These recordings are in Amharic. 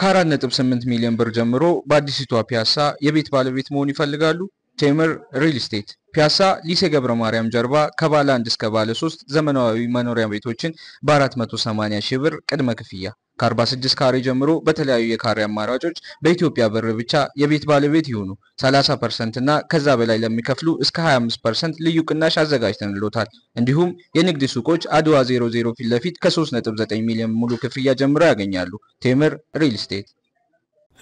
ከ4.8 ሚሊዮን ብር ጀምሮ በአዲሲቷ ፒያሳ የቤት ባለቤት መሆን ይፈልጋሉ? ቴምር ሪል ስቴት ፒያሳ ሊሴ ገብረ ማርያም ጀርባ ከባለ አንድ እስከ ባለ ሶስት ዘመናዊ መኖሪያ ቤቶችን በ480 ሺህ ብር ቅድመ ክፍያ ከ46 ካሬ ጀምሮ በተለያዩ የካሬ አማራጮች በኢትዮጵያ ብር ብቻ የቤት ባለቤት ይሁኑ። 30 ፐርሰንት እና ከዛ በላይ ለሚከፍሉ እስከ 25 ፐርሰንት ልዩ ቅናሽ አዘጋጅተንሎታል። እንዲሁም የንግድ ሱቆች አድዋ 00 ፊት ለፊት ከ3.9 ሚሊዮን ሙሉ ክፍያ ጀምሮ ያገኛሉ። ቴምር ሪል ስቴት።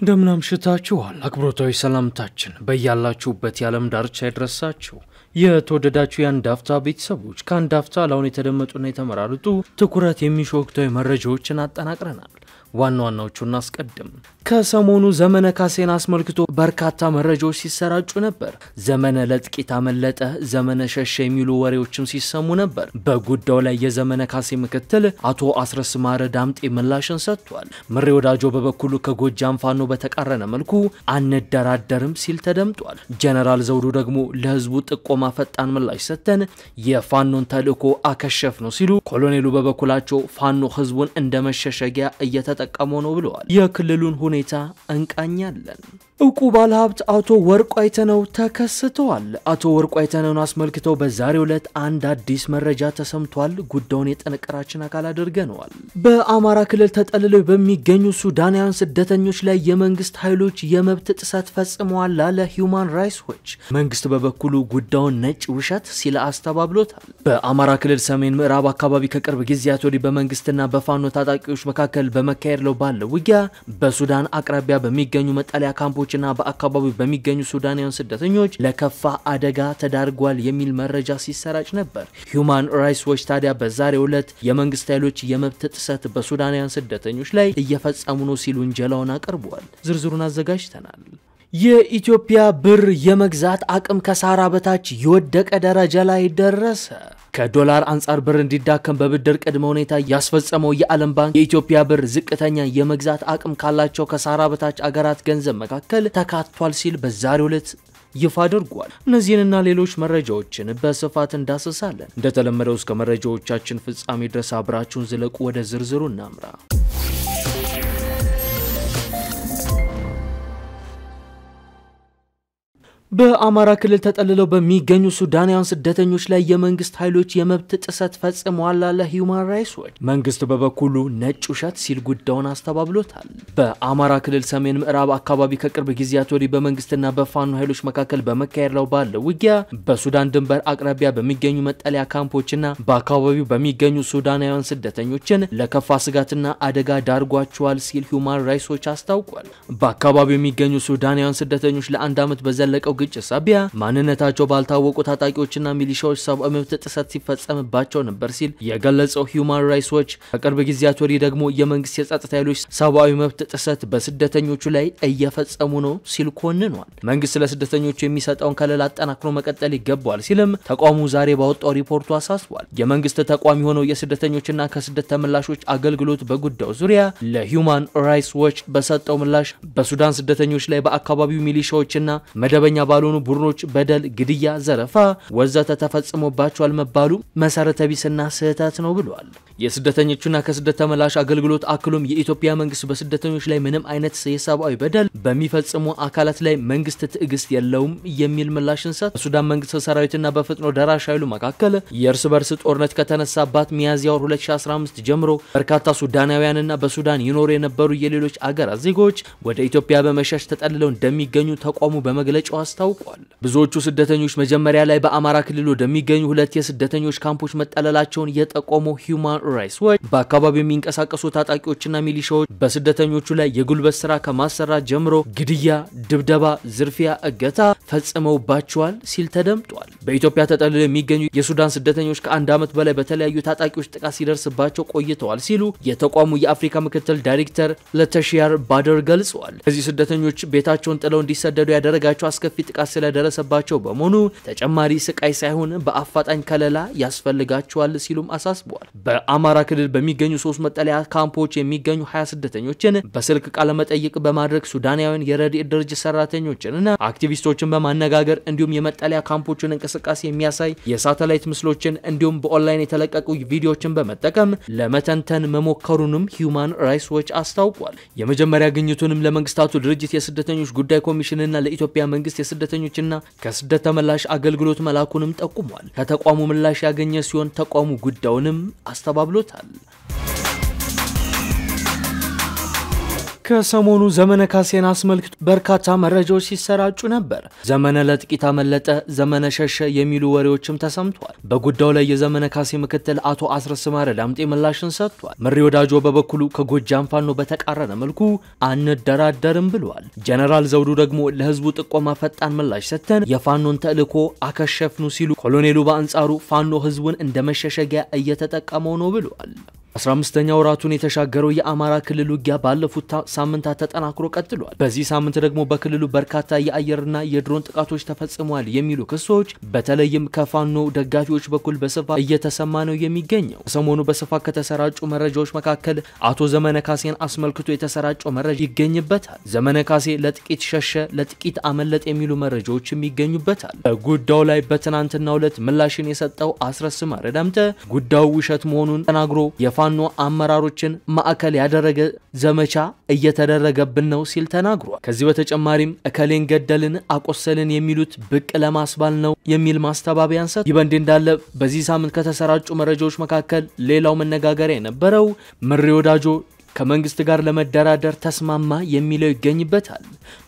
እንደምናምሽታችኋል። አክብሮታዊ ሰላምታችን በያላችሁበት የዓለም ዳርቻ ይድረሳችሁ። የተወደዳችሁ የአንድ አፍታ ቤተሰቦች ከአንድ አፍታ ለአሁን የተደመጡና የተመራርጡ ትኩረት የሚሹ ወቅታዊ መረጃዎችን አጠናቅረናል። ዋና ዋናዎቹ እናስቀድም። ከሰሞኑ ዘመነ ካሴን አስመልክቶ በርካታ መረጃዎች ሲሰራጩ ነበር። ዘመነ ለጥቂት አመለጠ፣ ዘመነ ሸሸ የሚሉ ወሬዎችም ሲሰሙ ነበር። በጉዳዩ ላይ የዘመነ ካሴ ምክትል አቶ አስረስ ማረ ዳምጤ ምላሽን ሰጥቷል። ምሬ ወዳጆ በበኩሉ ከጎጃም ፋኖ በተቃረነ መልኩ አንደራደርም ሲል ተደምጧል። ጀነራል ዘውዱ ደግሞ ለህዝቡ ጥቆማ ፈጣን ምላሽ ሰጥተን የፋኖን ተልዕኮ አከሸፍ ነው ሲሉ፣ ኮሎኔሉ በበኩላቸው ፋኖ ህዝቡን እንደ መሸሸጊያ እየተጠቀመው ነው ብለዋል። የክልሉን ሁኔታ ሁኔታ እንቃኛለን። እውቁ ባለሀብት አቶ ወርቁ አይተነው ተከስተዋል። አቶ ወርቁ አይተነውን አስመልክተው በዛሬው ዕለት አንድ አዲስ መረጃ ተሰምቷል። ጉዳዩን የጥንቅራችን አካል አድርገነዋል። በአማራ ክልል ተጠልለው በሚገኙ ሱዳናውያን ስደተኞች ላይ የመንግስት ኃይሎች የመብት ጥሰት ፈጽመዋል ላለ ሂውማን ራይትስ ዎች መንግስት በበኩሉ ጉዳዩን ነጭ ውሸት ሲል አስተባብሎታል። በአማራ ክልል ሰሜን ምዕራብ አካባቢ ከቅርብ ጊዜያት ወዲህ በመንግስትና በፋኖ ታጣቂዎች መካከል በመካሄድ ለው ባለው ውጊያ በሱዳን አቅራቢያ በሚገኙ መጠለያ ካምፖች ቤተሰቦችና በአካባቢው በሚገኙ ሱዳናውያን ስደተኞች ለከፋ አደጋ ተዳርጓል የሚል መረጃ ሲሰራጭ ነበር። ሂዩማን ራይትስ ዎች ታዲያ በዛሬው ዕለት የመንግስት ኃይሎች የመብት ጥሰት በሱዳናውያን ስደተኞች ላይ እየፈጸሙ ነው ሲሉ ውንጀላውን አቅርበዋል። ዝርዝሩን አዘጋጅተናል። የኢትዮጵያ ብር የመግዛት አቅም ከሳራ በታች የወደቀ ደረጃ ላይ ደረሰ። ከዶላር አንጻር ብር እንዲዳከም በብድር ቅድመ ሁኔታ ያስፈጸመው የዓለም ባንክ የኢትዮጵያ ብር ዝቅተኛ የመግዛት አቅም ካላቸው ከሳራ በታች አገራት ገንዘብ መካከል ተካቷል ሲል በዛሬው ዕለት ይፋ አድርጓል። እነዚህንና ሌሎች መረጃዎችን በስፋት እንዳስሳለን። እንደተለመደው እስከ መረጃዎቻችን ፍጻሜ ድረስ አብራችሁን ዝለቁ። ወደ ዝርዝሩ እናምራ። በአማራ ክልል ተጠልለው በሚገኙ ሱዳናውያን ስደተኞች ላይ የመንግስት ኃይሎች የመብት ጥሰት ፈጽመዋል አለ ሂውማን ራይትስ ዎች። መንግስት በበኩሉ ነጭ ውሸት ሲል ጉዳዩን አስተባብሎታል። በአማራ ክልል ሰሜን ምዕራብ አካባቢ ከቅርብ ጊዜያት ወዲህ በመንግስትና በፋኖ ኃይሎች መካከል በመካሄድ ላይ ባለው ውጊያ በሱዳን ድንበር አቅራቢያ በሚገኙ መጠለያ ካምፖችና በአካባቢው በሚገኙ ሱዳናውያን ስደተኞችን ለከፋ ስጋትና አደጋ ዳርጓቸዋል ሲል ሂውማን ራይትስ ዎች አስታውቋል። በአካባቢው የሚገኙ ሱዳናውያን ስደተኞች ለአንድ ዓመት በዘለቀው ግጭት ሳቢያ ማንነታቸው ባልታወቁ ታጣቂዎችና ሚሊሻዎች ሰብአዊ መብት ጥሰት ሲፈጸምባቸው ነበር ሲል የገለጸው ሂዩማን ራይትስ ዎች ከቅርብ ጊዜያት ወዲህ ደግሞ የመንግስት የጸጥታ ኃይሎች ሰብአዊ መብት ጥሰት በስደተኞቹ ላይ እየፈጸሙ ነው ሲል ኮንኗል። መንግስት ለስደተኞቹ የሚሰጠውን ከለላ አጠናክሮ መቀጠል ይገባዋል ሲልም ተቋሙ ዛሬ ባወጣው ሪፖርቱ አሳስቧል። የመንግስት ተቋም የሆነው የስደተኞችና ከስደት ተመላሾች አገልግሎት በጉዳዩ ዙሪያ ለሂዩማን ራይትስ ዎች በሰጠው ምላሽ በሱዳን ስደተኞች ላይ በአካባቢው ሚሊሻዎችና መደበኛ ባልሆኑ ቡድኖች በደል፣ ግድያ፣ ዘረፋ ወዘተ ተፈጽሞባቸዋል መባሉ መሰረተ ቢስና ስህተት ነው ብለዋል። የስደተኞቹና ከስደት ተመላሽ አገልግሎት አክሎም የኢትዮጵያ መንግስት በስደተኞች ላይ ምንም አይነት የሰብአዊ በደል በሚፈጽሙ አካላት ላይ መንግስት ትዕግስት የለውም የሚል ምላሽን ሰጥ በሱዳን መንግስት ሰራዊትና በፍጥኖ ደራሽ ኃይሉ መካከል የእርስ በርስ ጦርነት ከተነሳባት ሚያዝያ ወር 2015 ጀምሮ በርካታ ሱዳናውያንና በሱዳን ይኖሩ የነበሩ የሌሎች አገራት ዜጎች ወደ ኢትዮጵያ በመሸሽ ተጠልለው እንደሚገኙ ተቋሙ በመግለጫው አስታውቋል። ብዙዎቹ ስደተኞች መጀመሪያ ላይ በአማራ ክልል ወደሚገኙ ሁለት የስደተኞች ካምፖች መጠለላቸውን የጠቆመው ሂውማን ራይትስ ዎች በአካባቢው የሚንቀሳቀሱ ታጣቂዎችና ሚሊሻዎች በስደተኞቹ ላይ የጉልበት ስራ ከማሰራት ጀምሮ ግድያ፣ ድብደባ፣ ዝርፊያ፣ እገታ ፈጽመውባቸዋል ሲል ተደምጧል። በኢትዮጵያ ተጠልለው የሚገኙ የሱዳን ስደተኞች ከአንድ ዓመት በላይ በተለያዩ ታጣቂዎች ጥቃት ሲደርስባቸው ቆይተዋል ሲሉ የተቋሙ የአፍሪካ ምክትል ዳይሬክተር ለተሽያር ባደር ገልጸዋል። እነዚህ ስደተኞች ቤታቸውን ጥለው እንዲሰደዱ ያደረጋቸው አስከፊ ጥቃት ስለደረሰባቸው በመሆኑ ተጨማሪ ስቃይ ሳይሆን በአፋጣኝ ከለላ ያስፈልጋቸዋል ሲሉም አሳስበዋል። በአማራ ክልል በሚገኙ ሶስት መጠለያ ካምፖች የሚገኙ ሀያ ስደተኞችን በስልክ ቃለመጠይቅ በማድረግ ሱዳናውያን የረድኤት ድርጅት ሰራተኞችንና አክቲቪስቶችን በማነጋገር እንዲሁም የመጠለያ ካምፖችን እንቅስቃሴ የሚያሳይ የሳተላይት ምስሎችን እንዲሁም በኦንላይን የተለቀቁ ቪዲዮዎችን በመጠቀም ለመተንተን መሞከሩንም ሂዩማን ራይትስ ዎች አስታውቋል። የመጀመሪያ ግኝቱንም ለመንግስታቱ ድርጅት የስደተኞች ጉዳይ ኮሚሽንና ለኢትዮጵያ መንግስት ስደተኞችና ከስደት ተመላሽ አገልግሎት መላኩንም ጠቁሟል። ከተቋሙ ምላሽ ያገኘ ሲሆን ተቋሙ ጉዳዩንም አስተባብሎታል። ከሰሞኑ ዘመነ ካሴን አስመልክቶ በርካታ መረጃዎች ሲሰራጩ ነበር። ዘመነ ለጥቂት አመለጠ፣ ዘመነ ሸሸ የሚሉ ወሬዎችም ተሰምቷል። በጉዳዩ ላይ የዘመነ ካሴ ምክትል አቶ አስረስማረ ዳምጤ ምላሽን ሰጥቷል። መሪ ወዳጆ በበኩሉ ከጎጃም ፋኖ በተቃረነ መልኩ አንደራደርም ብሏል። ጀነራል ዘውዱ ደግሞ ለህዝቡ ጥቆማ ፈጣን ምላሽ ሰጥተን የፋኖን ተልዕኮ አከሸፍኑ ሲሉ፣ ኮሎኔሉ በአንጻሩ ፋኖ ህዝቡን እንደ መሸሸጊያ እየተጠቀመው ነው ብሏል። 15ኛ ወራቱን የተሻገረው የአማራ ክልል ውጊያ ባለፉት ሳምንታት ተጠናክሮ ቀጥሏል። በዚህ ሳምንት ደግሞ በክልሉ በርካታ የአየርና የድሮን ጥቃቶች ተፈጽመዋል የሚሉ ክሶች በተለይም ከፋኖ ደጋፊዎች በኩል በስፋት እየተሰማ ነው የሚገኘው። ሰሞኑ በስፋት ከተሰራጩ መረጃዎች መካከል አቶ ዘመነ ካሴን አስመልክቶ የተሰራጨው መረጃ ይገኝበታል። ዘመነ ካሴ ለጥቂት ሸሸ፣ ለጥቂት አመለጥ የሚሉ መረጃዎችም ይገኙበታል። በጉዳዩ ላይ በትናንትናው ዕለት ምላሽን የሰጠው አስረስ ረዳምተ ዳምጤ ጉዳዩ ውሸት መሆኑን ተናግሮ የፋ የፋኖ አመራሮችን ማዕከል ያደረገ ዘመቻ እየተደረገብን ነው ሲል ተናግሯል። ከዚህ በተጨማሪም እከሌን ገደልን አቆሰልን የሚሉት ብቅ ለማስባል ነው የሚል ማስተባበያ አንሰት። ይህ በእንዲህ እንዳለ በዚህ ሳምንት ከተሰራጩ መረጃዎች መካከል ሌላው መነጋገሪያ የነበረው ምሬ ወዳጆ ከመንግስት ጋር ለመደራደር ተስማማ የሚለው ይገኝበታል።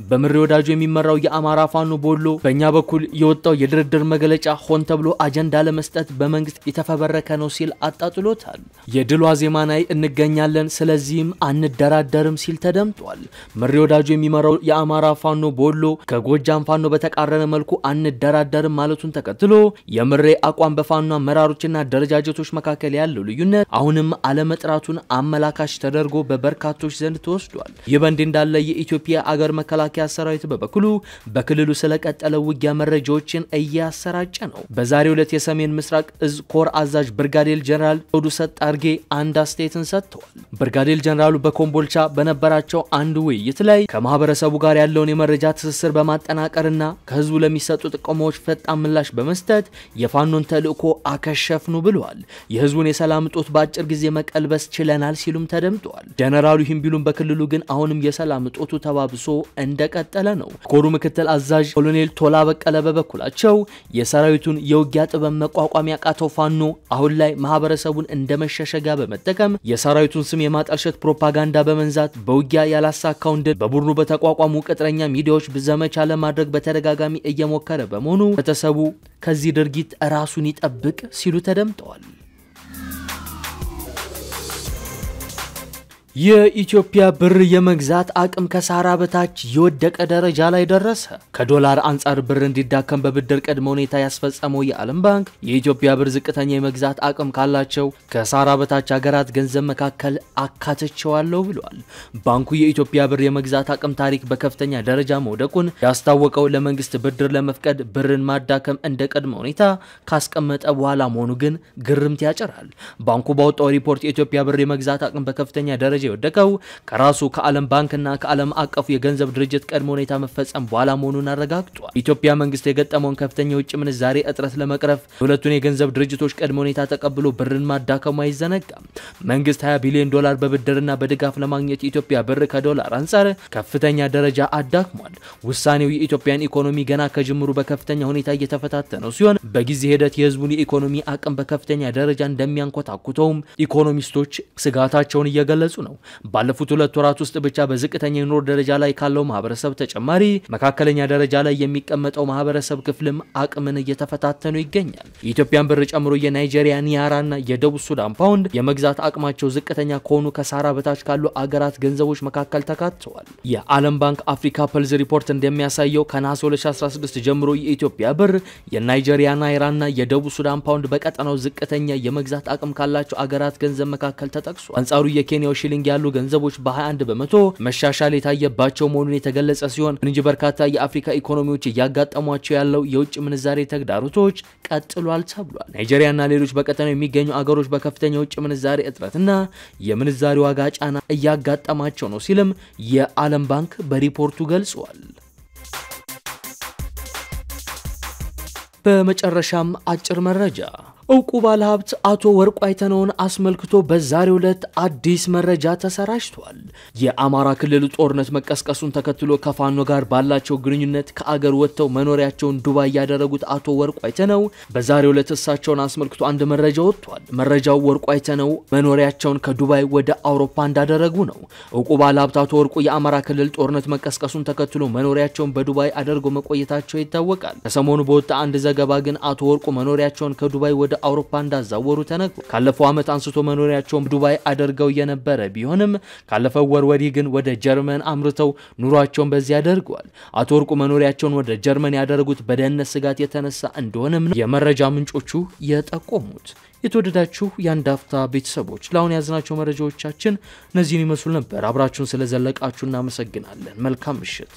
በምሬ ወዳጁ የሚመራው የአማራ ፋኖ ቦሎ በእኛ በኩል የወጣው የድርድር መግለጫ ሆን ተብሎ አጀንዳ ለመስጠት በመንግስት የተፈበረከ ነው ሲል አጣጥሎታል። የድሏ ዜማን ላይ እንገኛለን፣ ስለዚህም አንደራደርም ሲል ተደምጧል። ምሬ ወዳጁ የሚመራው የአማራ ፋኖ ቦሎ ከጎጃም ፋኖ በተቃረነ መልኩ አንደራደርም ማለቱን ተከትሎ የምሬ አቋም በፋኖ አመራሮችና ደረጃጀቶች መካከል ያለው ልዩነት አሁንም አለመጥራቱን አመላካሽ ተደርጎ ተደርጎ በበርካቶች ዘንድ ተወስዷል። ይህ በእንዲህ እንዳለ የኢትዮጵያ አገር መከላከያ ሰራዊት በበኩሉ በክልሉ ስለቀጠለው ውጊያ መረጃዎችን እያሰራጨ ነው። በዛሬው ዕለት የሰሜን ምስራቅ እዝ ኮር አዛዥ ብርጋዴር ጀኔራል ኦዱሰ ሰጣርጌ አንድ አስተያየትን ሰጥተዋል። ብርጋዴር ጀኔራሉ በኮምቦልቻ በነበራቸው አንድ ውይይት ላይ ከማህበረሰቡ ጋር ያለውን የመረጃ ትስስር በማጠናቀርና ከህዝቡ ለሚሰጡ ጥቆማዎች ፈጣን ምላሽ በመስጠት የፋኖን ተልእኮ አከሸፍኑ ብለዋል። የህዝቡን የሰላም እጦት በአጭር ጊዜ መቀልበስ ችለናል ሲሉም ተደምጠዋል። ተናግረዋል። ጀነራሉ ይህም ቢሉም በክልሉ ግን አሁንም የሰላም እጦቱ ተባብሶ እንደቀጠለ ነው። ኮሩ ምክትል አዛዥ ኮሎኔል ቶላ በቀለ በበኩላቸው የሰራዊቱን የውጊያ ጥበብ መቋቋም ያቃተው ፋኖ አሁን ላይ ማህበረሰቡን እንደ መሸሸጊያ በመጠቀም የሰራዊቱን ስም የማጠልሸት ፕሮፓጋንዳ በመንዛት በውጊያ ያላሳካውን ድል በቡድኑ በተቋቋሙ ቅጥረኛ ሚዲያዎች ዘመቻ ለማድረግ በተደጋጋሚ እየሞከረ በመሆኑ ህብረተሰቡ ከዚህ ድርጊት ራሱን ይጠብቅ ሲሉ ተደምጠዋል። የኢትዮጵያ ብር የመግዛት አቅም ከሳራ በታች የወደቀ ደረጃ ላይ ደረሰ። ከዶላር አንጻር ብር እንዲዳከም በብድር ቅድመ ሁኔታ ያስፈጸመው የዓለም ባንክ የኢትዮጵያ ብር ዝቅተኛ የመግዛት አቅም ካላቸው ከሳራ በታች ሀገራት ገንዘብ መካከል አካተቸዋለሁ ብሏል። ባንኩ የኢትዮጵያ ብር የመግዛት አቅም ታሪክ በከፍተኛ ደረጃ መውደቁን ያስታወቀው ለመንግስት ብድር ለመፍቀድ ብርን ማዳከም እንደ ቅድመ ሁኔታ ካስቀመጠ በኋላ መሆኑ ግን ግርምት ያጭራል። ባንኩ ባወጣው ሪፖርት የኢትዮጵያ ብር የመግዛት አቅም በከፍተኛ ደረጃ የወደቀው ከራሱ ከዓለም ባንክና ከዓለም አቀፉ የገንዘብ ድርጅት ቀድሞ ሁኔታ መፈጸም በኋላ መሆኑን አረጋግጧል። ኢትዮጵያ መንግስት የገጠመውን ከፍተኛ የውጭ ምንዛሬ እጥረት ለመቅረፍ የሁለቱን የገንዘብ ድርጅቶች ቀድሞ ሁኔታ ተቀብሎ ብርን ማዳከሙ አይዘነጋም። መንግስት 20 ቢሊዮን ዶላር በብድርና በድጋፍ ለማግኘት ኢትዮጵያ ብር ከዶላር አንጻር ከፍተኛ ደረጃ አዳክሟል። ውሳኔው የኢትዮጵያን ኢኮኖሚ ገና ከጅምሩ በከፍተኛ ሁኔታ እየተፈታተነው ሲሆን በጊዜ ሂደት የህዝቡን የኢኮኖሚ አቅም በከፍተኛ ደረጃ እንደሚያንኮታኩተውም ኢኮኖሚስቶች ስጋታቸውን እየገለጹ ነው። ባለፉት ሁለት ወራት ውስጥ ብቻ በዝቅተኛ የኑሮ ደረጃ ላይ ካለው ማህበረሰብ ተጨማሪ መካከለኛ ደረጃ ላይ የሚቀመጠው ማህበረሰብ ክፍልም አቅምን እየተፈታተኑ ይገኛል። የኢትዮጵያን ብር ጨምሮ የናይጄሪያ ኒያራና የደቡብ ሱዳን ፓውንድ የመግዛት አቅማቸው ዝቅተኛ ከሆኑ ከሳራ በታች ካሉ አገራት ገንዘቦች መካከል ተካተዋል። የዓለም ባንክ አፍሪካ ፐልዝ ሪፖርት እንደሚያሳየው ከነሐሴ 2016 ጀምሮ የኢትዮጵያ ብር፣ የናይጄሪያ ናይራና የደቡብ ሱዳን ፓውንድ በቀጠናው ዝቅተኛ የመግዛት አቅም ካላቸው አገራት ገንዘብ መካከል ተጠቅሷል። አንጻሩ የኬንያው ሺሊንግ ሆልዲንግ ያሉ ገንዘቦች በ21 በመቶ መሻሻል የታየባቸው መሆኑን የተገለጸ ሲሆን እንጂ በርካታ የአፍሪካ ኢኮኖሚዎች እያጋጠሟቸው ያለው የውጭ ምንዛሬ ተግዳሮቶች ቀጥሏል ተብሏል። ናይጄሪያና ሌሎች በቀጠናው የሚገኙ አገሮች በከፍተኛ የውጭ ምንዛሬ እጥረትና የምንዛሬ ዋጋ ጫና እያጋጠማቸው ነው ሲልም የዓለም ባንክ በሪፖርቱ ገልጿል። በመጨረሻም አጭር መረጃ እውቁ ባለሀብት አቶ ወርቁ አይተነውን አስመልክቶ በዛሬው ዕለት አዲስ መረጃ ተሰራጭቷል። የአማራ ክልል ጦርነት መቀስቀሱን ተከትሎ ከፋኖ ጋር ባላቸው ግንኙነት ከአገር ወጥተው መኖሪያቸውን ዱባይ ያደረጉት አቶ ወርቁ አይተነው በዛሬው ዕለት እሳቸውን አስመልክቶ አንድ መረጃ ወጥቷል። መረጃው ወርቁ አይተነው መኖሪያቸውን ከዱባይ ወደ አውሮፓ እንዳደረጉ ነው። እውቁ ባለሀብት አቶ ወርቁ የአማራ ክልል ጦርነት መቀስቀሱን ተከትሎ መኖሪያቸውን በዱባይ አድርገው መቆየታቸው ይታወቃል። ከሰሞኑ በወጣ አንድ ዘገባ ግን አቶ ወርቁ መኖሪያቸውን ከዱባይ ወደ አውሮፓ እንዳዛወሩ ተነግሯል። ካለፈው ዓመት አንስቶ መኖሪያቸውን ዱባይ አድርገው የነበረ ቢሆንም ካለፈው ወር ወዲህ ግን ወደ ጀርመን አምርተው ኑሯቸውን በዚህ ያደርገዋል። አቶ ወርቁ መኖሪያቸውን ወደ ጀርመን ያደረጉት በደህንነት ስጋት የተነሳ እንደሆነም ነው የመረጃ ምንጮቹ የጠቆሙት። የተወደዳችሁ የአንድ ቤተሰቦች ለአሁን ያዝናቸው መረጃዎቻችን እነዚህን ይመስሉ ነበር። አብራችሁን ስለዘለቃችሁ እናመሰግናለን። መልካም ምሽት።